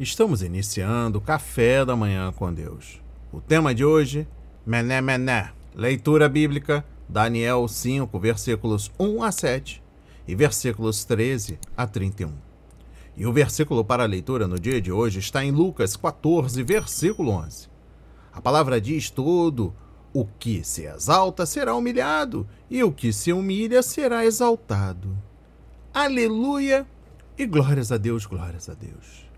Estamos iniciando o Café da Manhã com Deus. O tema de hoje, Mené Mené, leitura bíblica, Daniel 5, versículos 1 a 7 e versículos 13 a 31. E o versículo para a leitura no dia de hoje está em Lucas 14, versículo 11. A palavra diz todo o que se exalta será humilhado, e o que se humilha será exaltado. Aleluia! E glórias a Deus, glórias a Deus.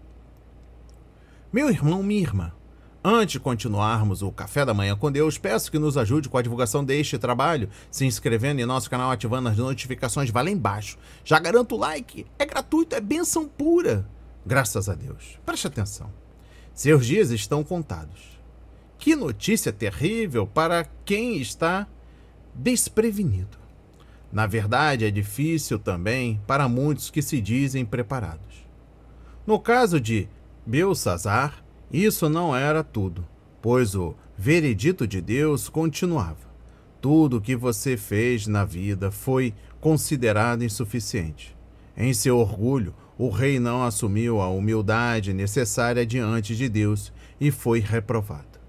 Meu irmão, minha irmã, Antes de continuarmos o Café da Manhã com Deus, peço que nos ajude com a divulgação deste trabalho, se inscrevendo em nosso canal, ativando as notificações, vai lá embaixo. Já garanto o like, é gratuito, é benção pura. Graças a Deus. Preste atenção. Seus dias estão contados. Que notícia terrível para quem está desprevenido. Na verdade, é difícil também para muitos que se dizem preparados. No caso de Belsazar, isso não era tudo, pois o veredito de Deus continuava. Tudo o que você fez na vida foi considerado insuficiente. Em seu orgulho, o rei não assumiu a humildade necessária diante de Deus e foi reprovado.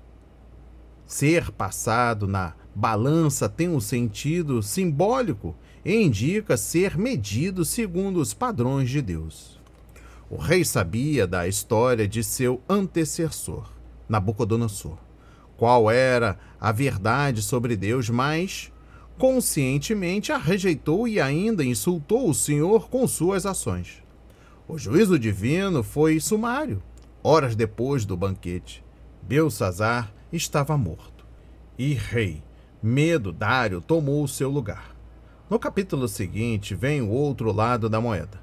Ser passado na balança tem um sentido simbólico e indica ser medido segundo os padrões de Deus. O rei sabia da história de seu antecessor, Nabucodonosor, qual era a verdade sobre Deus, mas conscientemente a rejeitou e ainda insultou o Senhor com suas ações. O juízo divino foi sumário. Horas depois do banquete, Belsazar estava morto e rei Medo Dário tomou o seu lugar. No capítulo seguinte vem o outro lado da moeda.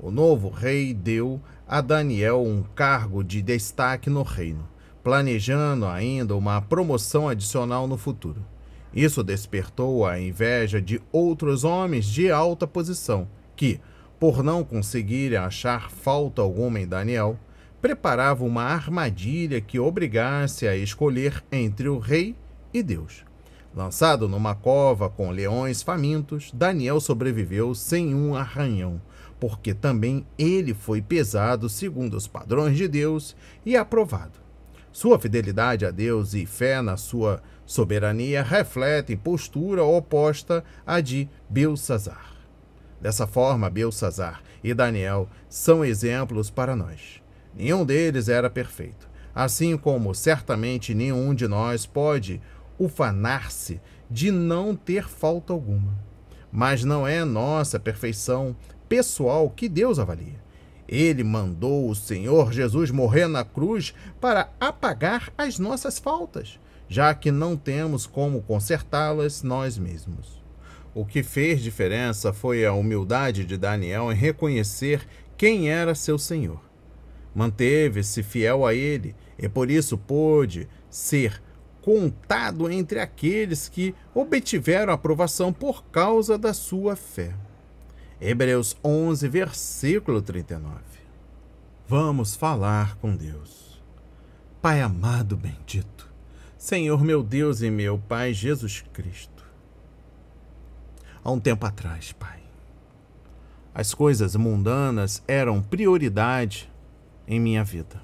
O novo rei deu a Daniel um cargo de destaque no reino, planejando ainda uma promoção adicional no futuro. Isso despertou a inveja de outros homens de alta posição, que, por não conseguir achar falta alguma em Daniel, preparava uma armadilha que obrigasse a escolher entre o rei e Deus. Lançado numa cova com leões famintos, Daniel sobreviveu sem um arranhão, porque também ele foi pesado segundo os padrões de Deus e aprovado. Sua fidelidade a Deus e fé na sua soberania refletem postura oposta à de Belsazar. Dessa forma, Belsazar e Daniel são exemplos para nós. Nenhum deles era perfeito, assim como certamente nenhum de nós pode ufanar-se de não ter falta alguma. Mas não é nossa perfeição pessoal que Deus avalia. Ele mandou o Senhor Jesus morrer na cruz para apagar as nossas faltas, já que não temos como consertá-las nós mesmos. O que fez diferença foi a humildade de Daniel em reconhecer quem era seu Senhor. Manteve-se fiel a ele e por isso pôde ser contado entre aqueles que obtiveram aprovação por causa da sua fé. Hebreus 11, versículo 39. Vamos falar com Deus. Pai amado bendito, Senhor meu Deus e meu Pai Jesus Cristo. Há um tempo atrás, Pai, as coisas mundanas eram prioridade em minha vida.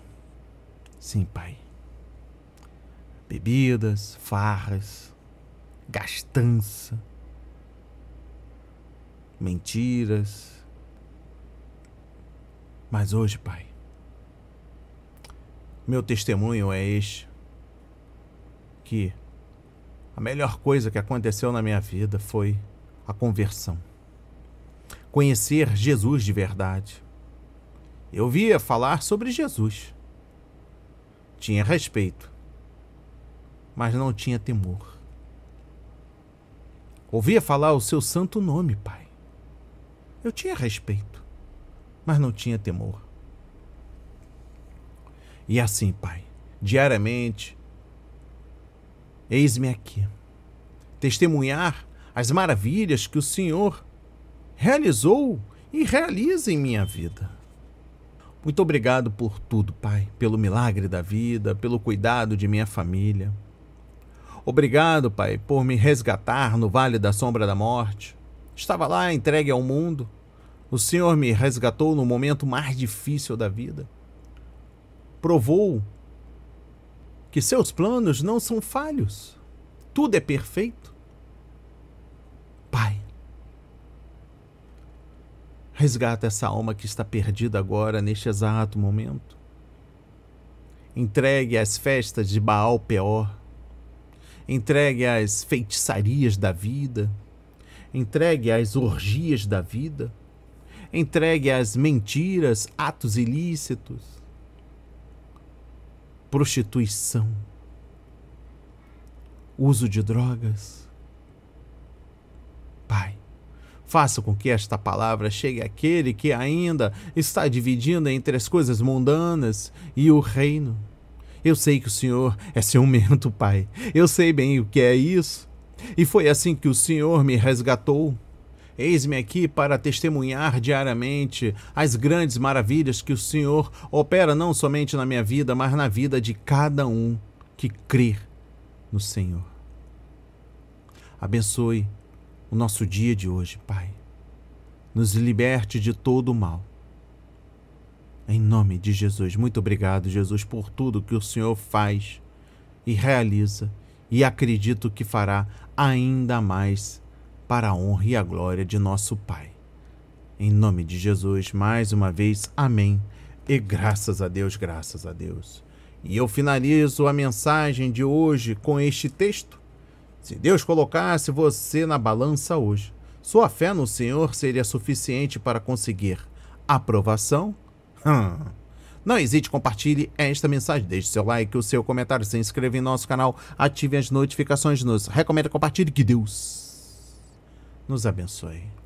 Sim, Pai bebidas, farras, gastança, mentiras. Mas hoje, Pai, meu testemunho é este: que a melhor coisa que aconteceu na minha vida foi a conversão. Conhecer Jesus de verdade. Eu via falar sobre Jesus. Tinha respeito mas não tinha temor. Ouvia falar o seu santo nome, Pai. Eu tinha respeito, mas não tinha temor. E assim, Pai, diariamente, eis-me aqui, testemunhar as maravilhas que o Senhor realizou e realiza em minha vida. Muito obrigado por tudo, Pai, pelo milagre da vida, pelo cuidado de minha família. Obrigado, Pai, por me resgatar no vale da sombra da morte. Estava lá entregue ao mundo. O Senhor me resgatou no momento mais difícil da vida. Provou que seus planos não são falhos. Tudo é perfeito. Pai, resgata essa alma que está perdida agora, neste exato momento. Entregue às festas de Baal Peor entregue às feitiçarias da vida, entregue às orgias da vida, entregue às mentiras, atos ilícitos, prostituição, uso de drogas. Pai, faça com que esta palavra chegue àquele que ainda está dividindo entre as coisas mundanas e o reino eu sei que o Senhor é ciumento, Pai. Eu sei bem o que é isso. E foi assim que o Senhor me resgatou. Eis-me aqui para testemunhar diariamente as grandes maravilhas que o Senhor opera não somente na minha vida, mas na vida de cada um que crê no Senhor. Abençoe o nosso dia de hoje, Pai. Nos liberte de todo o mal em nome de Jesus, muito obrigado, Jesus, por tudo que o Senhor faz e realiza e acredito que fará ainda mais para a honra e a glória de nosso Pai. Em nome de Jesus, mais uma vez, amém. E graças a Deus, graças a Deus. E eu finalizo a mensagem de hoje com este texto. Se Deus colocasse você na balança hoje, sua fé no Senhor seria suficiente para conseguir aprovação não hesite, compartilhe esta mensagem, deixe seu like, o seu comentário, se inscreva em nosso canal, ative as notificações, nos recomenda, compartilhe, que Deus nos abençoe.